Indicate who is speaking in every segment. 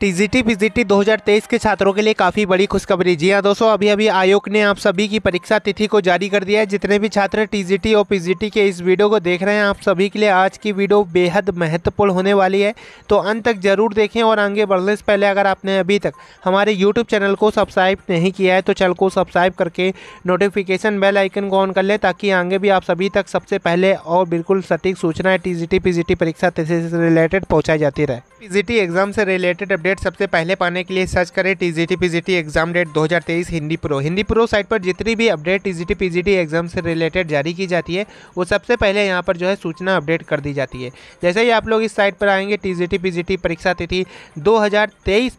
Speaker 1: TGT PGT 2023 के छात्रों के लिए काफ़ी बड़ी खुशखबरी जी हाँ दोस्तों अभी अभी आयोग ने आप सभी की परीक्षा तिथि को जारी कर दिया है जितने भी छात्र टीजीटी और पीजीटी के इस वीडियो को देख रहे हैं आप सभी के लिए आज की वीडियो बेहद महत्वपूर्ण होने वाली है तो अंत तक जरूर देखें और आगे बढ़ने से पहले अगर आपने अभी तक हमारे यूट्यूब चैनल को सब्सक्राइब नहीं किया है तो चैनल को सब्सक्राइब करके नोटिफिकेशन बेल आइकन को ऑन कर लें ताकि आगे भी आप सभी तक सबसे पहले और बिल्कुल सटीक सूचनाएँ टी जी परीक्षा तिथि से रिलेटेड पहुँचाई जाती रहे पीजीटी एग्जाम से रिलेटेड अपडेट सबसे पहले पाने के लिए सर्च करें TGT PGT exam date 2023 Hindi pro Hindi pro site पर जितनी भी अपडेट टीजीटी पीजीटी एग्जाम से रिलेटेड जारी की जाती है वो सबसे पहले यहाँ पर जो है सूचना अपडेट कर दी जाती है जैसे ही आप लोग इस साइट पर आएंगे टीजीटी पीजीटी परीक्षा तिथि दो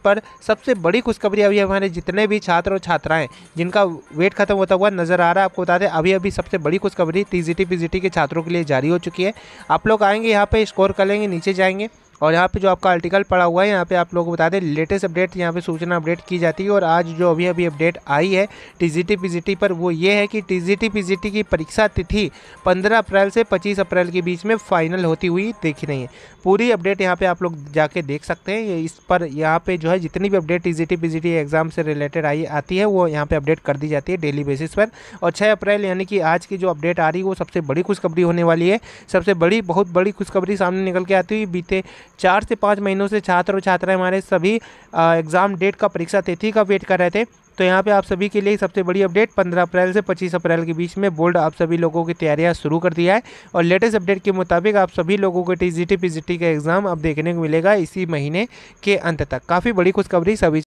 Speaker 1: पर सबसे बड़ी खुशखबरी अभी हमारे जितने भी छात्र और छात्राएं जिनका वेट खत्म होता हुआ नजर आ रहा है आपको बता दें अभी अभी सबसे बड़ी खुशखबरी टीजीटी पीजीटी के छात्रों के लिए जारी हो चुकी है आप लोग आएंगे यहाँ पर स्कोर कर लेंगे नीचे जाएंगे और यहाँ पे जो आपका आर्टिकल पड़ा हुआ है यहाँ पे आप लोगों को बता दें लेटेस्ट अपडेट यहाँ पे सूचना अपडेट की जाती है और आज जो अभी अभी अपडेट आई है टीजीटी पीजीटी पर वो ये है कि टीजीटी पीजीटी की परीक्षा तिथि 15 अप्रैल से 25 अप्रैल के बीच में फाइनल होती हुई देखी नहीं है पूरी अपडेट यहाँ पर आप लोग जाके देख सकते हैं इस पर यहाँ पर जो है जितनी भी अपडेट टी जी एग्ज़ाम से रिलेटेड आई आती है वो यहाँ पर अपडेट कर दी जाती है डेली बेसिस पर और छः अप्रैल यानी कि आज की जो अपडेट आ रही है वो सबसे बड़ी खुशखबरी होने वाली है सबसे बड़ी बहुत बड़ी खुशखबरी सामने निकल के आती हुई बीते चार से पाँच महीनों से छात्र और छात्राएं हमारे सभी एग्ज़ाम डेट का परीक्षा तिथि का वेट कर रहे थे तो यहाँ पे आप सभी के लिए सबसे बड़ी अपडेट 15 अप्रैल से 25 अप्रैल के बीच में बोर्ड आप सभी लोगों की तैयारियाँ शुरू कर दिया है और लेटेस्ट अपडेट के मुताबिक आप सभी लोगों को टी जी का एग्ज़ाम अब देखने को मिलेगा इसी महीने के अंत तक काफ़ी बड़ी खुशखबरी सभी